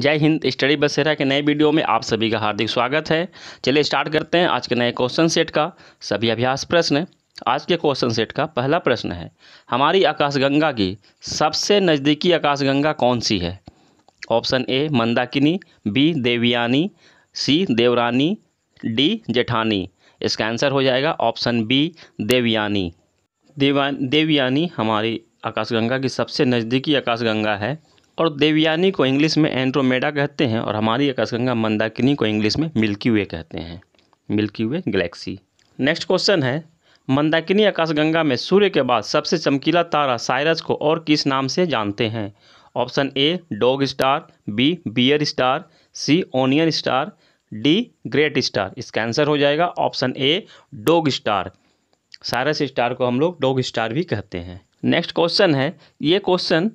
जय हिंद स्टडी बसेरा के नए वीडियो में आप सभी का हार्दिक स्वागत है चलिए स्टार्ट करते हैं आज के नए क्वेश्चन सेट का सभी अभ्यास प्रश्न आज के क्वेश्चन सेट का पहला प्रश्न है हमारी आकाशगंगा की सबसे नज़दीकी आकाशगंगा कौन सी है ऑप्शन ए मंदाकिनी बी देवयानी सी देवरानी डी जेठानी इसका आंसर हो जाएगा ऑप्शन बी देवयानी देवयानी हमारी आकाशगंगा की सबसे नज़दीकी आकाशगंगा है और देवयानी को इंग्लिश में एंड्रोमेडा कहते हैं और हमारी आकाशगंगा मंदाकिनी को इंग्लिश में मिल्की वे कहते हैं milky way galaxy next question है मंदाकिनी आकाशगंगा में सूर्य के बाद सबसे चमकीला तारा साइरस को और किस नाम से जानते हैं option A dog star B bear star C onion star D great star इसका आंसर हो जाएगा option A dog star Sirius star को हम लोग डॉग स्टार भी कहते हैं नेक्स्ट क्वेश्चन है ये क्वेश्चन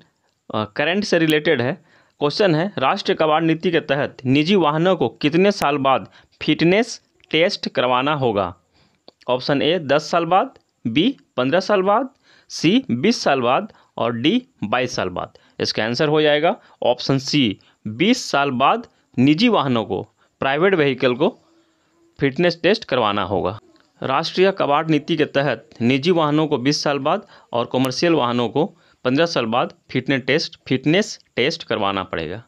करंट से रिलेटेड है क्वेश्चन है राष्ट्रीय कबाड़ नीति के तहत निजी वाहनों को कितने साल बाद फिटनेस टेस्ट करवाना होगा ऑप्शन ए दस साल बाद बी पंद्रह साल बाद सी बीस साल बाद और डी बाईस साल बाद इसका आंसर हो जाएगा ऑप्शन सी बीस साल बाद निजी वाहनों को प्राइवेट व्हीकल को फिटनेस टेस्ट करवाना होगा राष्ट्रीय कबाड़ नीति के तहत निजी वाहनों को 20 साल बाद और कमर्शियल वाहनों को पंद्रह साल बाद फिटनेस टेस्ट फिटनेस टेस्ट करवाना पड़ेगा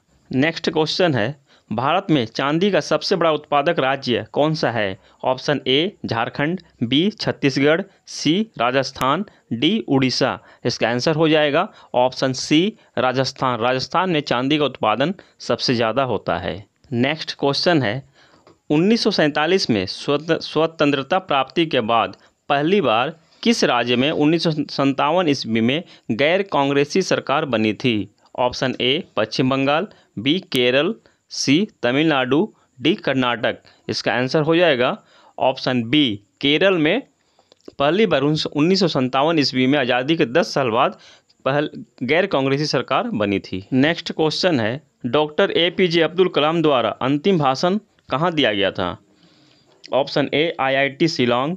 नेक्स्ट क्वेश्चन है भारत में चांदी का सबसे बड़ा उत्पादक राज्य कौन सा है option A Jharkhand B Chhattisgarh C Rajasthan D Orissa इसका आंसर हो जाएगा ऑप्शन सी राजस्थान राजस्थान में चांदी का उत्पादन सबसे ज़्यादा होता है नेक्स्ट क्वेश्चन है उन्नीस में स्वतंत्रता प्राप्ति के बाद पहली बार किस राज्य में उन्नीस सौ ईस्वी में गैर कांग्रेसी सरकार बनी थी option A Paschim Bangal B Kerala C Tamil Nadu D Karnataka इसका आंसर हो जाएगा ऑप्शन बी केरल में पहली बार उन्नीस सौ ईस्वी में आज़ादी के 10 साल बाद पहल गैर कांग्रेसी सरकार बनी थी नेक्स्ट क्वेश्चन है doctor A P J Abdul Kalam द्वारा अंतिम भाषण कहाँ दिया गया था option A IIT Shillong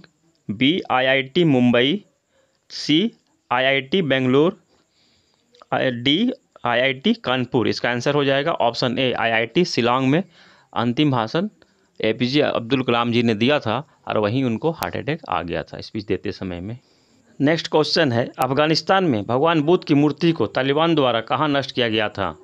B I I T Mumbai C I I T Bangalore D I I T Kanpur इसका आंसर हो जाएगा option A I I T Shillong में अंतिम भाषण ए पी जे अब्दुल कलाम जी ने दिया था और वहीं उनको हार्ट अटैक आ गया था स्पीच देते समय में नेक्स्ट क्वेश्चन है अफगानिस्तान में भगवान बुद्ध की मूर्ति को तालिबान द्वारा कहाँ नष्ट किया गया था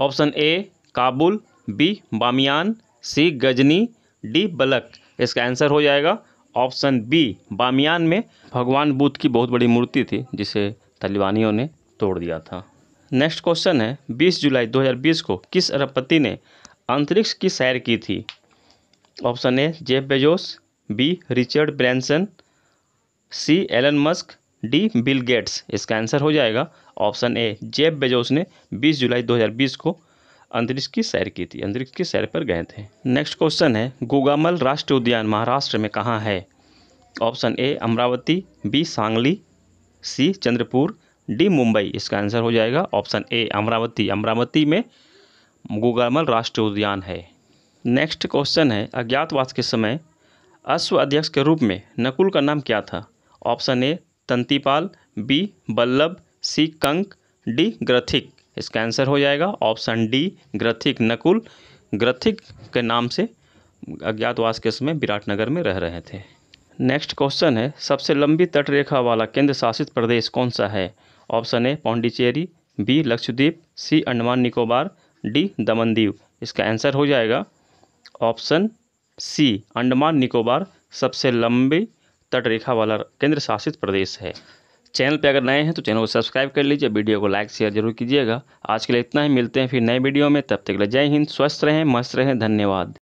option A Kabul B Bamiyan C Ghazni D Balkh इसका आंसर हो जाएगा ऑप्शन बी बामियान में भगवान बुद्ध की बहुत बड़ी मूर्ति थी जिसे तालिबानियों ने तोड़ दिया था नेक्स्ट क्वेश्चन है 20 जुलाई 2020 को किस अरबपति ने अंतरिक्ष की सैर की थी option A Jeff Bezos B Richard Branson C Elon Musk D Bill Gates इसका आंसर हो जाएगा ऑप्शन ए जेफ बेजोस ने 20 जुलाई 2020 को अंतरिक्ष की सैर की थी अंतरिक्ष की सैर पर गए थे नेक्स्ट क्वेश्चन है गोगामल राष्ट्रीय उद्यान महाराष्ट्र में कहाँ है option A Amravati B Sangli C Chandrapur D Mumbai इसका आंसर हो जाएगा ऑप्शन ए अमरावती अमरावती में गोगामल राष्ट्रीय उद्यान है नेक्स्ट क्वेश्चन है अज्ञातवास के समय अश्व अध्यक्ष के रूप में नकुल का नाम क्या था option A Tantipal B Ballabh C Kank D Granthik इसका आंसर हो जाएगा ऑप्शन डी ग्रथिक नकुल ग्रथिक के नाम से अज्ञातवास के समय विराटनगर में रह रहे थे नेक्स्ट क्वेश्चन है सबसे लंबी तटरेखा वाला केंद्र शासित प्रदेश कौन सा है ऑप्शन ए पौंडीचेरी बी लक्षद्वीप सी अंडमान निकोबार डी दमनदीव इसका आंसर हो जाएगा ऑप्शन सी अंडमान निकोबार सबसे लंबी तटरेखा वाला केंद्र शासित प्रदेश है चैनल पे अगर नए हैं तो चैनल को सब्सक्राइब कर लीजिए वीडियो को लाइक शेयर जरूर कीजिएगा आज के लिए इतना ही मिलते हैं फिर नए वीडियो में तब तक जय हिंद स्वस्थ रहें मस्त रहें धन्यवाद